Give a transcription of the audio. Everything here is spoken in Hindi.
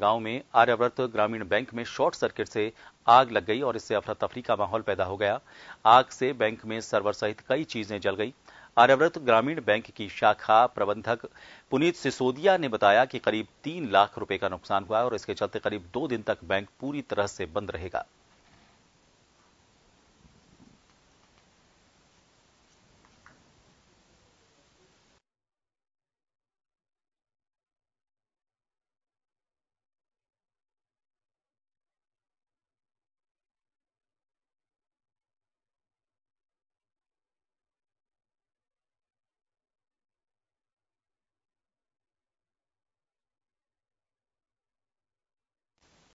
गांव में आर्यव्रत ग्रामीण बैंक में शॉर्ट सर्किट से आग लग गई और इससे अफरा तफरी का माहौल पैदा हो गया आग से बैंक में सर्वर सहित कई चीजें जल गई आर्यव्रत ग्रामीण बैंक की शाखा प्रबंधक पुनीत सिसोदिया ने बताया कि करीब तीन लाख रुपए का नुकसान हुआ और इसके चलते करीब दो दिन तक बैंक पूरी तरह से बंद रहेगा